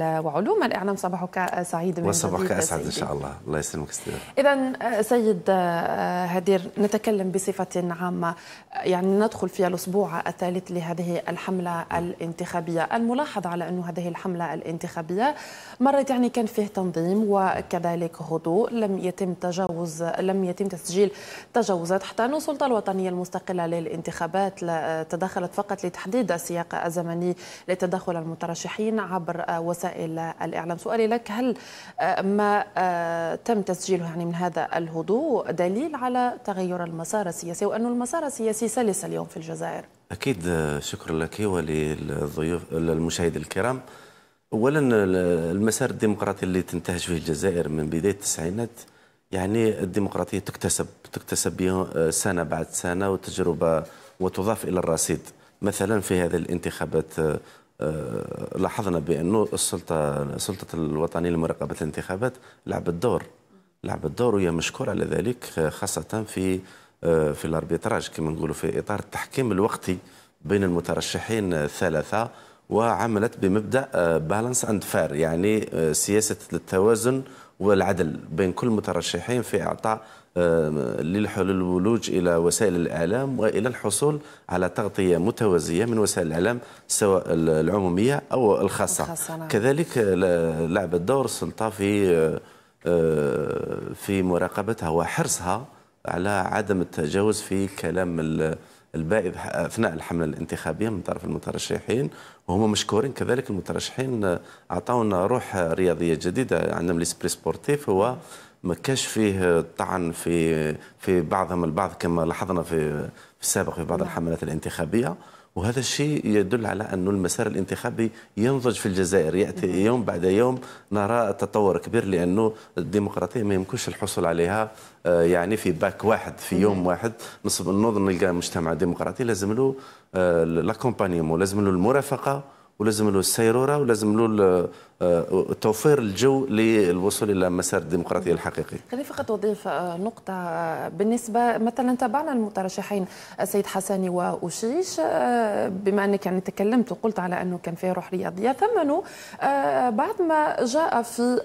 وعلوم الإعلام صباحك سعيد من وصباحك أسعد إن شاء الله الله يسلمك إذا آه، سيد آه، هدير نتكلم بصفة عامة يعني ندخل في الأسبوع الثالث لهذه الحملة الانتخابية الملاحظ على انه هذه الحملة الانتخابية مرت يعني كان فيه تنظيم وكذلك هدوء لم يتم تجاوز لم يتم تسجيل تجاوزات حتى أن السلطة الوطنية المستقلة للانتخابات آه، تدخلت فقط لتحديد السياق الزمني لتدخل المترشحين عبر وسائل الإعلام سؤالي لك هل آه، ما آه، تم تسجيله يعني من هذا الهدوء دليل على تغير المسار السياسي وأن المسار السياسي سلس اليوم في الجزائر أكيد آه، شكرا لك وللضيوف المشاهد الكرام أولا المسار الديمقراطي اللي تنتهج فيه الجزائر من بداية التسعينات يعني الديمقراطية تكتسب تكتسب سنة بعد سنة وتجربة وتضاف إلى الرصيد مثلا في هذه الانتخابات آه، لاحظنا بانه السلطه سلطه الوطنيه لمراقبه الانتخابات لعبت دور لعبت دور وهي مشكوره على ذلك خاصه في آه، في الاربيتراج كما نقولوا في اطار التحكيم الوقتي بين المترشحين الثلاثه وعملت بمبدا بالانس اند فير يعني آه، سياسه التوازن والعدل بين كل المترشحين في إعطاء آه، الولوج إلى وسائل الإعلام وإلى الحصول على تغطية متوازية من وسائل الإعلام سواء العمومية أو الخاصة, الخاصة نعم. كذلك لعب الدور السلطة في آه، آه، في مراقبتها وحرصها على عدم التجاوز في كلام الباقي اثناء الحمله الانتخابيه من طرف المترشحين وهم مشكورين كذلك المترشحين اعطونا روح رياضيه جديده عندهم ليسبري سبورتيف هو ما كاش فيه طعن في في بعضهم البعض كما لاحظنا في في السابق في بعض نعم. الحملات الانتخابيه وهذا الشيء يدل على أن المسار الانتخابي ينضج في الجزائر يأتي يوم بعد يوم نرى تطور كبير لأنه الديمقراطية ما يمكنش الحصول عليها آه، يعني في باك واحد في يوم واحد نصب النظر نلقى مجتمع ديمقراطي لازم له آه، لازم له المرافقة ولازم له السيروره ولازم له آه، توفير الجو للوصول الى مسار الديمقراطيه الحقيقي. خليني فقط اضيف آه، نقطه آه، بالنسبه مثلا تابعنا المترشحين السيد حساني واوشيش بما انك يعني تكلمت وقلت على انه كان فيه روح رياضيه ثمنوا بعد ما جاء في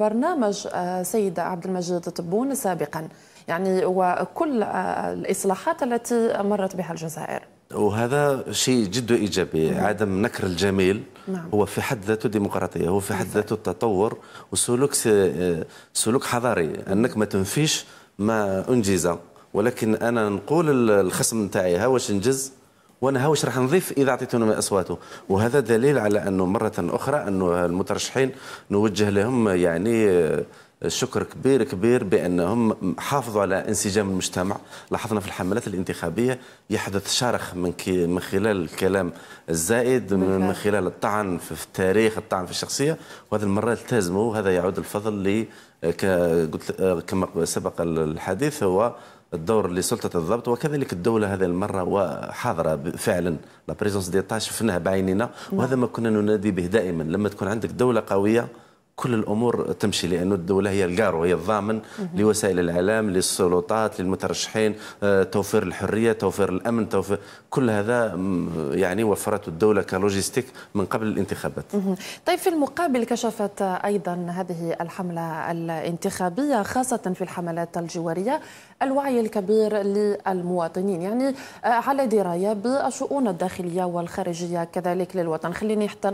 برنامج سيد عبد المجيد طبون سابقا يعني وكل الاصلاحات التي مرت بها الجزائر. وهذا شيء جد ايجابي مم. نعم. عدم نكر الجميل نعم. هو في حد ذاته ديمقراطيه هو في حد ذاته تطور وسلوك آه، سلوك حضاري انك ما تنفيش ما انجز ولكن انا نقول الخصم نتاعي ها واش انجز وانا ها واش راح نضيف اذا اعطيتونا من اصواته وهذا دليل على انه مره اخرى انه المترشحين نوجه لهم يعني آه، شكر كبير كبير بانهم حافظوا على انسجام المجتمع لاحظنا في الحملات الانتخابيه يحدث شرخ من من خلال الكلام الزائد من, خلال الطعن في التاريخ الطعن في الشخصيه وهذه المره التزموا وهذا يعود الفضل ل كما سبق الحديث هو الدور لسلطه الضبط وكذلك الدوله هذه المره وحاضره فعلا لا بريزونس ديتاش شفناها بعيننا نعم. وهذا ما كنا ننادي به دائما لما تكون عندك دوله قويه كل الامور تمشي لانه الدوله هي الجار هي الضامن لوسائل الاعلام للسلطات للمترشحين آه، توفير الحريه توفير الامن توفير كل هذا يعني وفرته الدوله كلوجيستيك من قبل الانتخابات طيب في المقابل كشفت ايضا هذه الحمله الانتخابيه خاصه في الحملات الجواريه الوعي الكبير للمواطنين يعني آه، على درايه بالشؤون الداخليه والخارجيه كذلك للوطن خليني حتى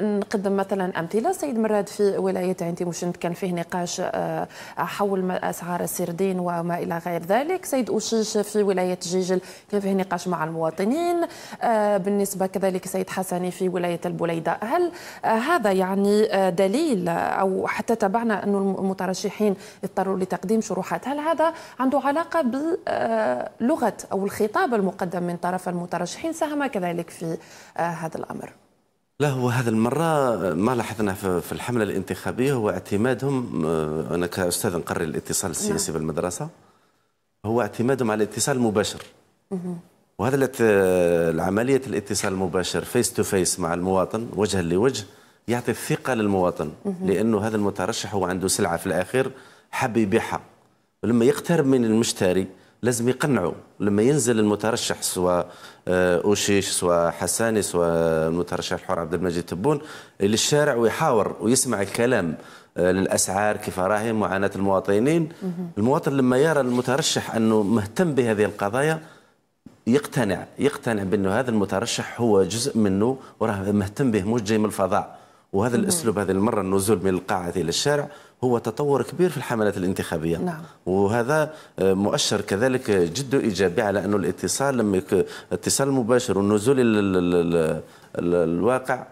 نقدم مثلا امثله سيد مراد في ولايه عين مشنت كان فيه نقاش آه، حول اسعار السردين وما الى غير ذلك سيد اوشيش في ولايه جيجل كان فيه نقاش مع المواطنين آه، بالنسبه كذلك سيد حسني في ولايه البليده هل هذا يعني دليل او حتى تابعنا انه المترشحين اضطروا لتقديم شروحات هل هذا عنده علاقة بلغة أو الخطاب المقدم من طرف المترشحين ساهم كذلك في آه، هذا الأمر لا هو هذه المرة آه، ما لاحظنا في الحملة الانتخابية هو اعتمادهم آه، أنا كأستاذ نقري الاتصال السياسي نعم. بالمدرسة هو اعتمادهم على الاتصال المباشر وهذا العملية الاتصال المباشر فيس تو فيس مع المواطن وجها لوجه يعطي الثقة للمواطن لأنه هذا المترشح هو عنده سلعة في الأخير حبي يبيعها لما يقترب من المشتري لازم يقنعه لما ينزل المترشح سواء آه، اوشيش سواء حساني سواء المترشح الحر عبد المجيد تبون للشارع ويحاور ويسمع الكلام آه، للاسعار كيف راهي معاناه المواطنين المواطن لما يرى المترشح انه مهتم بهذه القضايا يقتنع يقتنع بانه هذا المترشح هو جزء منه وراه مهتم به مش جاي من الفضاء وهذا الاسلوب هذه المره النزول من القاعه الى الشارع هو تطور كبير في الحملات الانتخابية نعم. وهذا آه، مؤشر كذلك جد إيجابي على أنه الاتصال لما الاتصال المباشر والنزول الواقع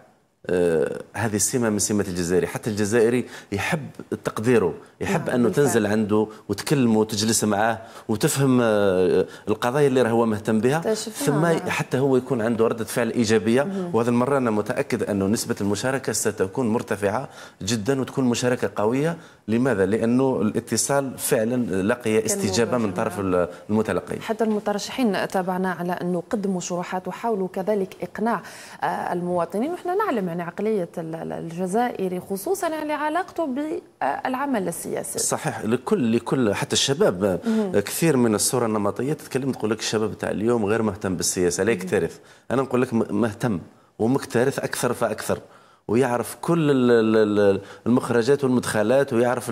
آه، هذه السمة من سمة الجزائري حتى الجزائري يحب تقديره يحب نعم، أنه تنزل عنده وتكلمه وتجلس معاه وتفهم آه، القضايا اللي هو مهتم بها طيب، ثم نعم. حتى هو يكون عنده ردة فعل إيجابية وهذا المرة أنا متأكد أنه نسبة المشاركة ستكون مرتفعة جدا وتكون مشاركة قوية لماذا؟ لأنه الاتصال فعلا لقي استجابة من طرف المتلقي حتى المترشحين تابعنا على أنه قدموا شروحات وحاولوا كذلك إقناع آه، المواطنين ونحن نعلم يعني عقلية الجزائري خصوصا يعني علاقته بالعمل السياسي صحيح لكل لكل حتى الشباب كثير من الصورة النمطية تتكلم تقول لك الشباب تاع اليوم غير مهتم بالسياسة لا يكترث أنا نقول لك مهتم ومكترث أكثر فأكثر ويعرف كل المخرجات والمدخلات ويعرف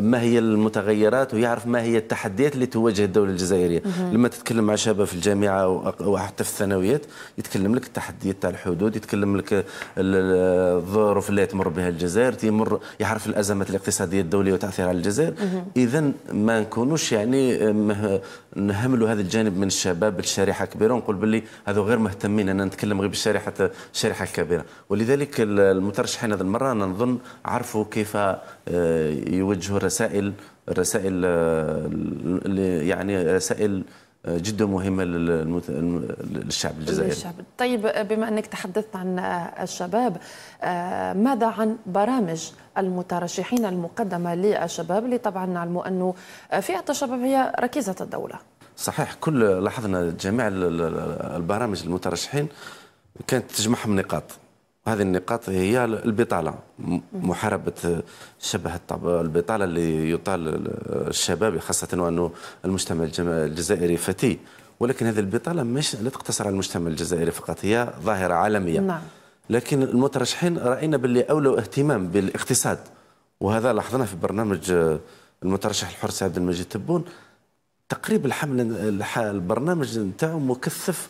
ما هي المتغيرات ويعرف ما هي التحديات اللي تواجه الدوله الجزائريه لما تتكلم مع شباب في الجامعه وحتى في الثانويات يتكلم لك التحديات تاع الحدود يتكلم لك الظروف اللي تمر بها الجزائر تمر يعرف الازمات الاقتصاديه الدوليه وتاثيرها على الجزائر اذا ما نكونوش يعني نهملوا هذا الجانب من الشباب الشريحه كبيره ونقول باللي هذو غير مهتمين انا نتكلم غير بالشريحه الشريحه الكبيره ولذلك المترشحين هذه المره انا نظن عرفوا كيف آه، يوجهوا الرسائل الرسائل آه، يعني رسائل آه، جدا مهمه للشعب الجزائري. للشعب. طيب بما انك تحدثت عن الشباب ماذا عن برامج المترشحين المقدمه للشباب اللي طبعا نعلموا انه فئه الشباب هي ركيزه الدوله. صحيح كل لاحظنا جميع البرامج المترشحين كانت تجمعهم نقاط هذه النقاط هي البطالة محاربة شبه البطالة اللي يطال الشباب خاصة وأنه المجتمع الجزائري فتي ولكن هذه البطالة مش لا تقتصر على المجتمع الجزائري فقط هي ظاهرة عالمية نعم. لكن المترشحين رأينا باللي أولوا اهتمام بالاقتصاد وهذا لاحظنا في برنامج المترشح الحر عبد المجيد تبون تقريبا الحمل البرنامج نتاعو مكثف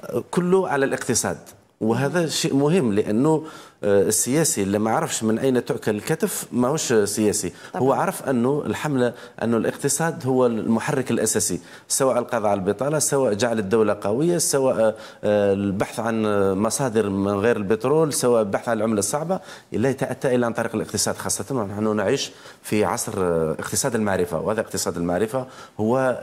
آه، كله على الاقتصاد وهذا شيء مهم لانه آه، السياسي اللي ما عرفش من اين تؤكل الكتف ماهوش سياسي طبعا. هو عرف انه الحمله انه الاقتصاد هو المحرك الاساسي سواء القضاء على البطاله سواء جعل الدوله قويه سواء آه، البحث عن مصادر من غير البترول سواء البحث عن العمله الصعبه لا يتاتى الا عن طريق الاقتصاد خاصه ونحن نعيش في عصر آه، اقتصاد المعرفه وهذا اقتصاد المعرفه هو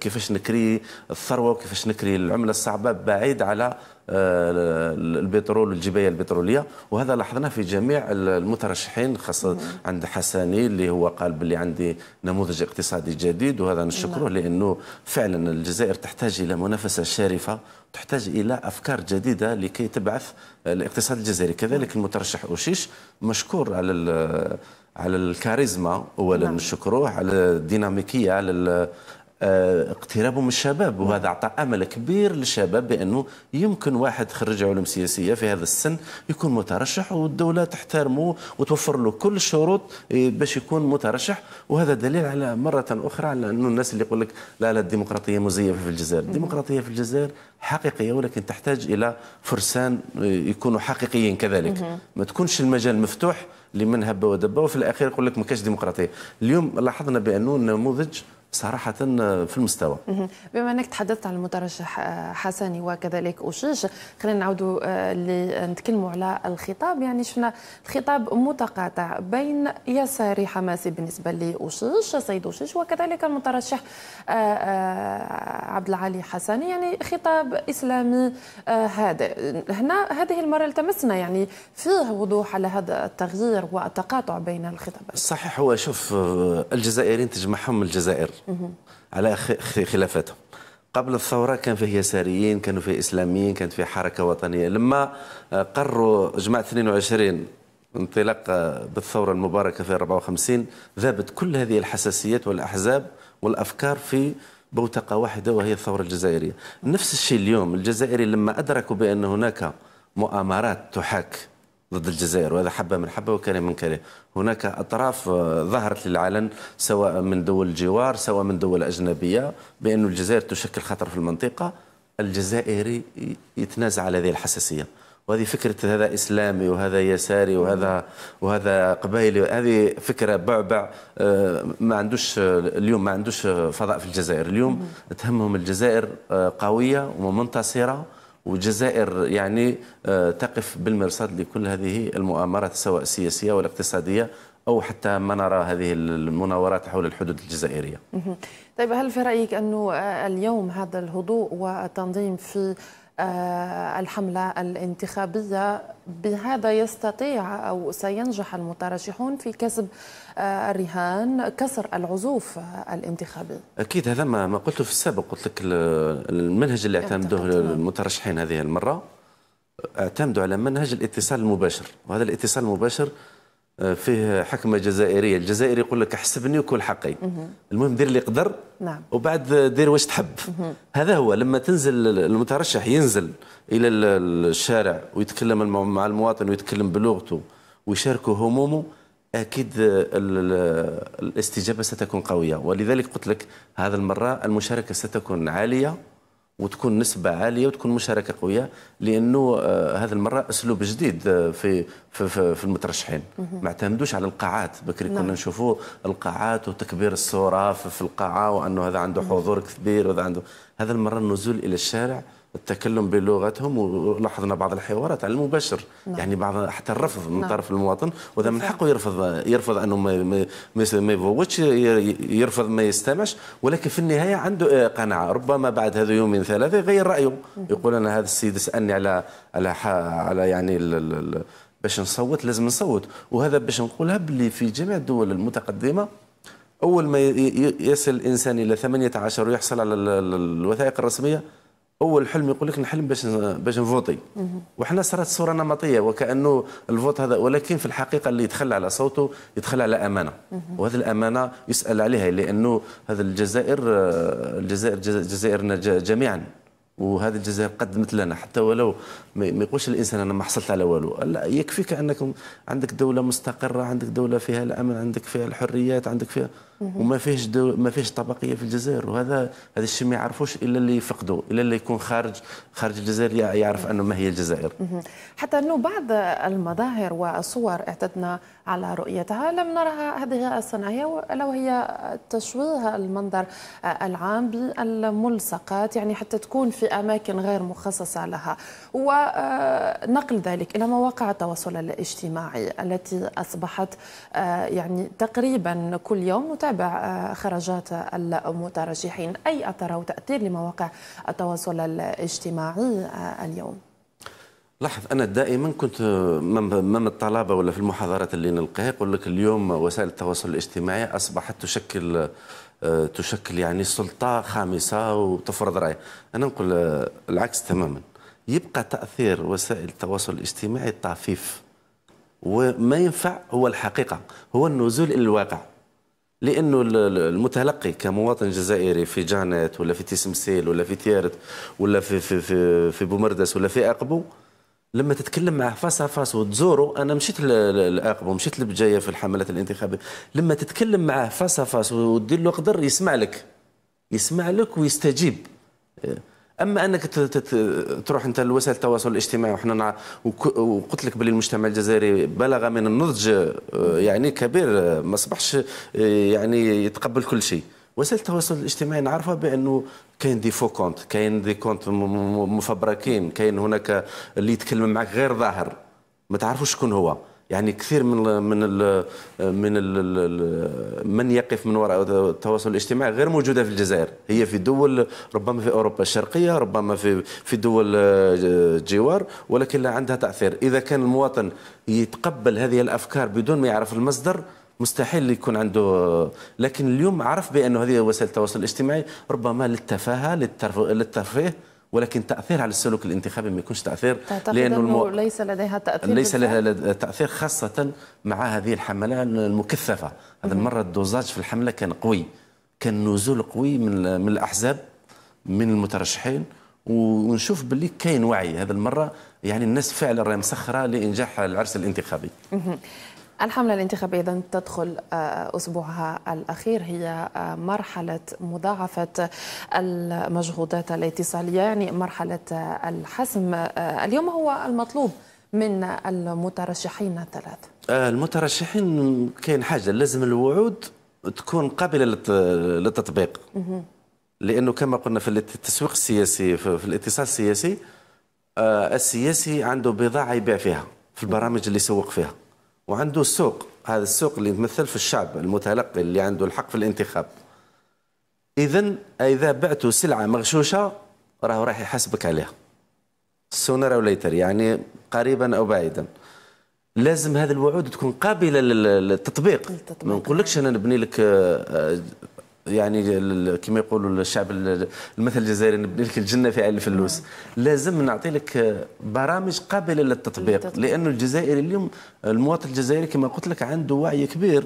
كيفاش نكري الثروه وكيفاش نكري العمله الصعبه بعيد على البترول والجبايه البتروليه وهذا لاحظناه في جميع المترشحين خاصه عند حساني اللي هو قال باللي عندي نموذج اقتصادي جديد وهذا نشكره نعم. لانه فعلا الجزائر تحتاج الى منافسه شرفه تحتاج الى افكار جديده لكي تبعث الاقتصاد الجزائري كذلك نعم. المترشح اوشيش مشكور على على الكاريزما اولا نعم. نشكروه على الديناميكيه على آه، اقترابهم من الشباب نعم. وهذا اعطى امل كبير للشباب بانه يمكن واحد خرج علوم سياسيه في هذا السن يكون مترشح والدوله تحترمه وتوفر له كل الشروط آه، باش يكون مترشح وهذا دليل على مره اخرى على انه الناس اللي يقول لك لا لا الديمقراطيه مزيفه في الجزائر، الديمقراطيه في الجزائر حقيقيه ولكن تحتاج الى فرسان آه، يكونوا حقيقيين كذلك، ما تكونش المجال مفتوح لمن هب ودب وفي الاخير يقول لك ما كاش ديمقراطيه، اليوم لاحظنا بانه النموذج صراحة في المستوى بما أنك تحدثت عن المترشح حسني وكذلك أوشيش خلينا نعودوا آه، نتكلموا على الخطاب يعني شفنا الخطاب متقاطع بين يساري حماسي بالنسبة لأوشيش سيد أوشيش وكذلك المترشح آه، آه، عبد العالي حسني يعني خطاب إسلامي هادئ هنا هذه المرة التمسنا يعني فيه وضوح على هذا التغيير والتقاطع بين الخطابات صحيح هو شوف الجزائريين تجمعهم الجزائر على خلافاتهم قبل الثورة كان فيه يساريين كانوا فيه إسلاميين كانت فيه حركة وطنية لما آه، قروا جماعة 22 انطلاق آه، بالثورة المباركة في 54 ذابت كل هذه الحساسيات والأحزاب والأفكار في بوتقة واحدة وهي الثورة الجزائرية نفس الشيء اليوم الجزائري لما أدركوا بأن هناك مؤامرات تحاك ضد الجزائر وهذا حبة من حبة وكلام من كلام هناك أطراف آه، ظهرت للعلن سواء من دول الجوار سواء من دول أجنبية بأن الجزائر تشكل خطر في المنطقة الجزائري يتنازع على هذه الحساسية وهذه فكرة هذا إسلامي وهذا يساري وهذا وهذا قبائلي هذه فكرة بعبع آه، ما عندوش آه، اليوم ما عندوش فضاء في الجزائر اليوم تهمهم الجزائر قوية ومنتصرة والجزائر يعني آه، تقف بالمرصاد لكل هذه المؤامرات سواء السياسية والاقتصادية أو حتى ما نرى هذه المناورات حول الحدود الجزائرية طيب هل في رأيك أنه آه، اليوم هذا الهدوء والتنظيم في آه، الحملة الانتخابية بهذا يستطيع أو سينجح المترشحون في كسب آه، الرهان كسر العزوف آه، الانتخابي أكيد هذا ما قلته في السابق قلت لك المنهج اللي اعتمدوه المترشحين هذه المرة اعتمدوا على منهج الاتصال المباشر وهذا الاتصال المباشر آه، فيه حكمه جزائريه الجزائري يقول لك احسبني وكل حقي المهم دير اللي قدر نعم. وبعد دير واش تحب هذا هو لما تنزل المترشح ينزل الى الشارع ويتكلم مع المواطن ويتكلم بلغته ويشاركه همومه اكيد الاستجابه ستكون قويه ولذلك قلت لك هذه المره المشاركه ستكون عاليه وتكون نسبة عالية وتكون مشاركة قوية لأنه آه، هذه المرة أسلوب جديد آه، في في, في المترشحين ما اعتمدوش على القاعات بكري كنا نعم. نشوفوا القاعات وتكبير الصورة في القاعة وأنه هذا عنده حضور كبير وهذا عنده هذا المرة النزول إلى الشارع التكلم بلغتهم ولاحظنا بعض الحوارات على المباشر نعم. يعني بعض حتى الرفض من نعم. طرف المواطن وهذا من حقه يرفض يرفض انه ما ما يفوتش يرفض ما يستمعش ولكن في النهايه عنده قناعه ربما بعد هذا يومين ثلاثه يغير رايه يقول انا هذا السيد سالني على على على يعني باش نصوت لازم نصوت وهذا باش نقولها باللي في جميع الدول المتقدمه اول ما يصل الانسان الى 18 ويحصل على الوثائق الرسميه اول حلم يقول لك نحلم باش باش نفوتي وحنا صارت صوره نمطيه وكانه الفوت هذا ولكن في الحقيقه اللي يتخلى على صوته يتخلى على امانه وهذه الامانه يسال عليها لانه هذا الجزائر الجزائر جزائرنا جميعا وهذه الجزائر قدمت لنا حتى ولو ما يقولش الانسان انا ما حصلت على والو لا يكفيك انك عندك دوله مستقره عندك دوله فيها الامن عندك فيها الحريات عندك فيها وما فيهش ما فيهش طبقيه في الجزائر وهذا هذا الشيء ما يعرفوش الا اللي يفقدوا الا اللي يكون خارج خارج الجزائر يعرف انه ما هي الجزائر حتى انه بعض المظاهر والصور اعتدنا على رؤيتها لم نرها هذه السنه هي لو هي تشويه المنظر العام بالملصقات يعني حتى تكون في اماكن غير مخصصه لها ونقل ذلك الى مواقع التواصل الاجتماعي التي اصبحت آه، يعني تقريبا كل يوم تتابع آه، خرجات المترشحين أي أثر أو تأثير لمواقع التواصل الاجتماعي آه، اليوم؟ لاحظ انا دائما كنت من الطلبه ولا في المحاضرات اللي نلقاها يقول لك اليوم وسائل التواصل الاجتماعي اصبحت تشكل آه، تشكل يعني سلطه خامسه وتفرض راي انا نقول العكس تماما يبقى تاثير وسائل التواصل الاجتماعي طفيف وما ينفع هو الحقيقه هو النزول الى الواقع لانه المتلقي كمواطن جزائري في جانات ولا في تسمسيل ولا في تيارت ولا في في في, في بومردس ولا في اقبو لما تتكلم معه فاس فاس وتزوره انا مشيت لاقبو مشيت لبجايه في الحملات الانتخابيه لما تتكلم معه فاس فاس وتدير له قدر يسمع لك يسمع لك ويستجيب اما انك تروح انت لوسائل التواصل الاجتماعي وحنا وقلت لك باللي المجتمع الجزائري بلغ من النضج آه، يعني كبير آه، ما اصبحش آه، يعني يتقبل كل شيء وسائل التواصل الاجتماعي نعرفها بانه كاين دي فو كونت كاين دي كونت مفبركين كاين هناك اللي يتكلم معك غير ظاهر ما تعرفوش شكون هو يعني كثير من الـ من الـ من الـ من يقف من وراء التواصل الاجتماعي غير موجوده في الجزائر هي في دول ربما في اوروبا الشرقيه ربما في في دول الجوار آه، ولكن لا عندها تاثير اذا كان المواطن يتقبل هذه الافكار بدون ما يعرف المصدر مستحيل يكون عنده لكن اليوم عرف بانه هذه وسائل التواصل الاجتماعي ربما للتفاهه للترفيه ولكن تاثير على السلوك الانتخابي ما يكونش تاثير لانه المو... ليس لديها تاثير ليس لها تاثير خاصه مع هذه الحمله المكثفه هذا المره الدوزاج في الحمله كان قوي كان نزول قوي من من الاحزاب من المترشحين ونشوف باللي كاين وعي هذا المره يعني الناس فعلا راهي مسخره لانجاح العرس الانتخابي الحملة الانتخابية إذن تدخل آه، أسبوعها الأخير هي آه، مرحلة مضاعفة المجهودات الاتصالية يعني مرحلة آه، الحسم اليوم هو المطلوب من المترشحين الثلاثة المترشحين كاين حاجة لازم الوعود تكون قابلة للتطبيق لأنه كما قلنا في التسويق السياسي في الاتصال السياسي السياسي عنده بضاعة يبيع فيها في البرامج اللي يسوق فيها وعنده سوق هذا السوق اللي يمثل في الشعب المتلقي اللي عنده الحق في الانتخاب اذا اذا بعتوا سلعه مغشوشه راه راح يحاسبك عليها سونر او ليتر يعني قريبا او بعيدا لازم هذه الوعود تكون قابله للتطبيق. ما نقولكش انا نبني لك آه، يعني كما يقولوا الشعب المثل الجزائري نبني لك الجنه في عين الفلوس لازم نعطي لك برامج قابله للتطبيق لانه الجزائري اليوم المواطن الجزائري كما قلت لك عنده وعي كبير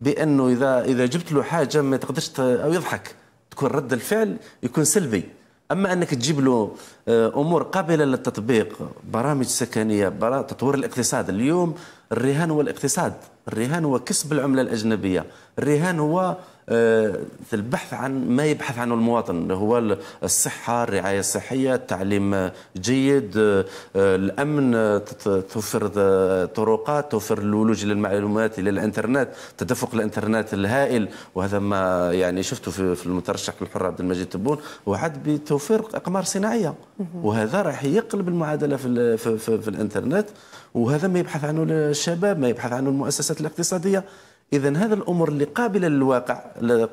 بانه اذا اذا جبت له حاجه ما تقدرش او يضحك تكون رد الفعل يكون سلبي اما انك تجيب له آه، امور قابله للتطبيق برامج سكنيه برا تطوير الاقتصاد اليوم الرهان هو الاقتصاد الرهان هو كسب العمله الاجنبيه الرهان هو آه، البحث عن ما يبحث عنه المواطن هو الصحة الرعاية الصحية التعليم جيد آه، الأمن آه، توفر طرقات توفر الولوج للمعلومات إلى الإنترنت تدفق الإنترنت الهائل وهذا ما يعني شفته في المترشح الحر عبد المجيد تبون وعد بتوفير أقمار صناعية وهذا راح يقلب المعادلة في, في, في, في الإنترنت وهذا ما يبحث عنه الشباب ما يبحث عنه المؤسسات الاقتصادية اذا هذا الامور اللي قابله للواقع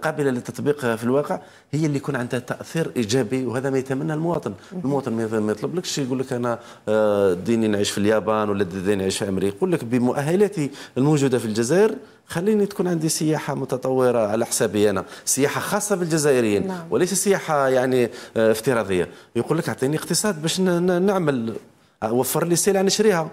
قابله لتطبيقها في الواقع هي اللي يكون عندها تاثير ايجابي وهذا ما يتمناه المواطن المواطن ما يطلبلكش يقول لك انا آه، ديني نعيش في اليابان ولا ديني نعيش في امريكا يقول لك بمؤهلاتي الموجوده في الجزائر خليني تكون عندي سياحة متطورة على حسابي أنا سياحة خاصة بالجزائريين نعم. وليس سياحة يعني آه، افتراضية يقول لك أعطيني اقتصاد باش نعمل آه، وفر لي سلعة نشريها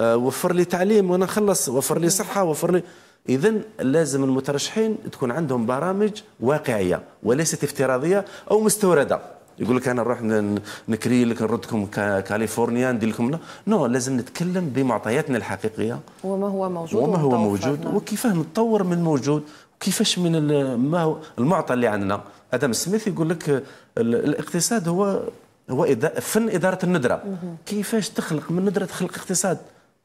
وفر لي تعليم وانا نخلص وفر لي صحة وفر لي اذا لازم المترشحين تكون عندهم برامج واقعيه وليست افتراضيه او مستورده يقول لك انا نروح نكري لك نردكم كاليفورنيا ندير لكم نو لازم نتكلم بمعطياتنا الحقيقيه وما هو موجود وما هو موجود نعم. وكيفاه نتطور من موجود كيفاش من ما هو المعطى اللي عندنا ادم سميث يقول لك الاقتصاد هو هو فن اداره الندره كيفاش تخلق من ندره تخلق اقتصاد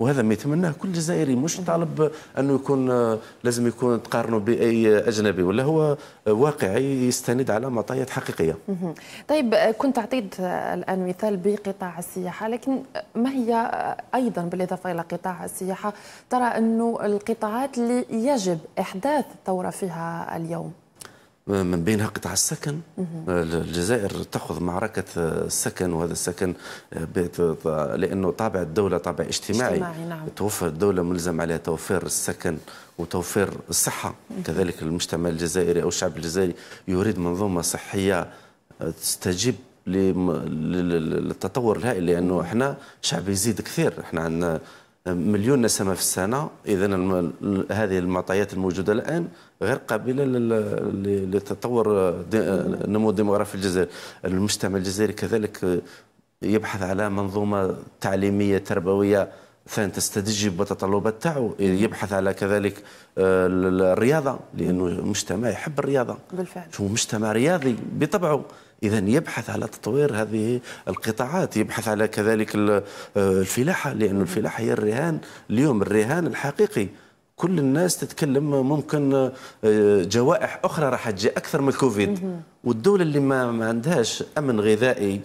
وهذا ما يتمناه كل جزائري مش طالب انه يكون آه، لازم يكون تقارنوا باي اجنبي ولا هو آه، واقعي يستند على معطيات حقيقيه. طيب آه، كنت اعطيت الان مثال بقطاع السياحه لكن ما هي ايضا بالاضافه الى قطاع السياحه ترى انه القطاعات اللي يجب احداث ثوره فيها اليوم؟ من بينها قطاع السكن آه، الجزائر تاخذ معركة آه، السكن وهذا السكن آه، لأنه طابع الدولة طابع اجتماعي, اجتماعي نعم. توفر الدولة ملزم عليها توفير السكن وتوفير الصحة كذلك المجتمع الجزائري أو الشعب الجزائري يريد منظومة صحية تستجيب للتطور الهائل لأنه احنا شعب يزيد كثير احنا عندنا مليون نسمه في السنه اذا هذه المعطيات الموجوده الان غير قابله لتطور النمو الديموغرافي الجزائر المجتمع الجزائري كذلك يبحث على منظومه تعليميه تربويه ثان تستجيب بتطلبات تاعو يبحث على كذلك آه، الرياضه لانه مجتمع يحب الرياضه بالفعل هو مجتمع رياضي بطبعه إذا يبحث على تطوير هذه القطاعات يبحث على كذلك آه، الفلاحة لأن الفلاحة هي الرهان اليوم الرهان الحقيقي كل الناس تتكلم ممكن آه، جوائح اخرى راح تجي اكثر من الكوفيد والدوله اللي ما عندهاش امن غذائي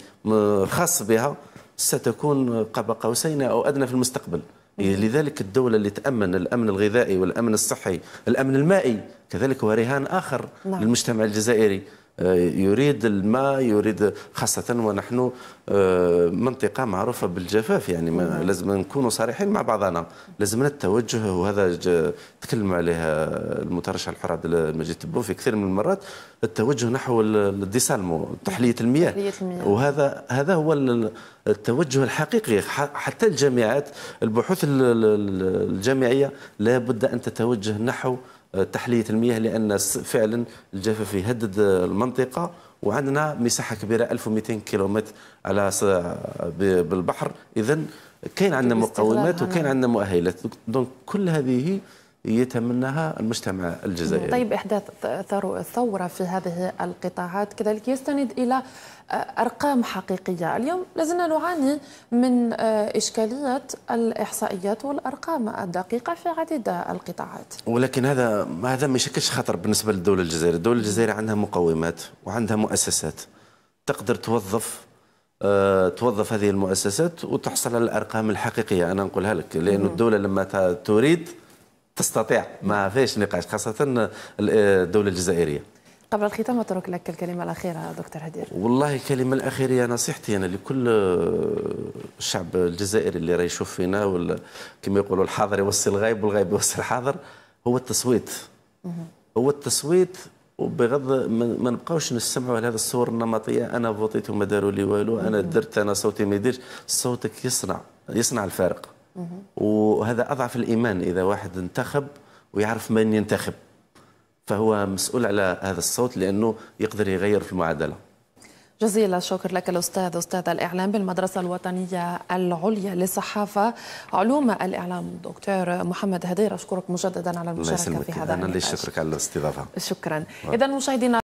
خاص بها ستكون قاب قوسين او ادنى في المستقبل إيه، لذلك الدولة اللي تأمن الأمن الغذائي والأمن الصحي الأمن المائي كذلك هو رهان آخر نعم. للمجتمع الجزائري آه، يريد الماء يريد خاصة ونحن آه، منطقة معروفة بالجفاف يعني ما نعم. لازم نكونوا صريحين مع بعضنا لازمنا التوجه وهذا تكلم عليه المترشح الحر عبد المجيد تبو في كثير من المرات التوجه نحو الديسالمو تحلية المياه. تحلية المياه وهذا هذا هو التوجه الحقيقي حتى الجامعات البحوث الجامعية لابد أن تتوجه نحو تحليه المياه لان فعلا الجفاف يهدد المنطقه وعندنا مساحه كبيره 1200 كيلومتر على بالبحر اذا كاين عندنا مقومات وكاين عندنا مؤهلات دونك كل هذه يتمناها المجتمع الجزائري. طيب احداث ثوره في هذه القطاعات كذلك يستند الى آه، ارقام حقيقيه، اليوم لازلنا نعاني من آه، اشكاليه الاحصائيات والارقام الدقيقه في عديد القطاعات. ولكن هذا هذا ما يشكلش خطر بالنسبه للدوله الجزائريه، الدوله الجزائريه عندها مقومات وعندها مؤسسات تقدر توظف آه، توظف هذه المؤسسات وتحصل على الارقام الحقيقيه انا نقولها لك لانه الدوله لما تريد تستطيع ما فيش نقاش خاصه الدوله الجزائريه قبل الختام اترك لك الكلمه الاخيره دكتور هدير والله الكلمه الاخيره نصيحتي انا لكل الشعب الجزائري اللي راه يشوف فينا كما يقولوا الحاضر يوصي الغايب والغايب يوصي الحاضر هو التصويت هو التصويت وبغض ما نبقاوش نستمعوا هذه الصور النمطيه انا فوتيت وما داروا لي والو انا درت انا صوتي ما يديرش صوتك يصنع يصنع الفارق وهذا أضعف الإيمان إذا واحد انتخب ويعرف من ينتخب فهو مسؤول على هذا الصوت لأنه يقدر يغير في المعادلة جزيل الشكر لك الأستاذ أستاذ الإعلام بالمدرسة الوطنية العليا للصحافة علوم الإعلام دكتور محمد هدير أشكرك مجددا على المشاركة في هذا أنا اللي شكرك على الاستضافة شكرا إذا مشاهدينا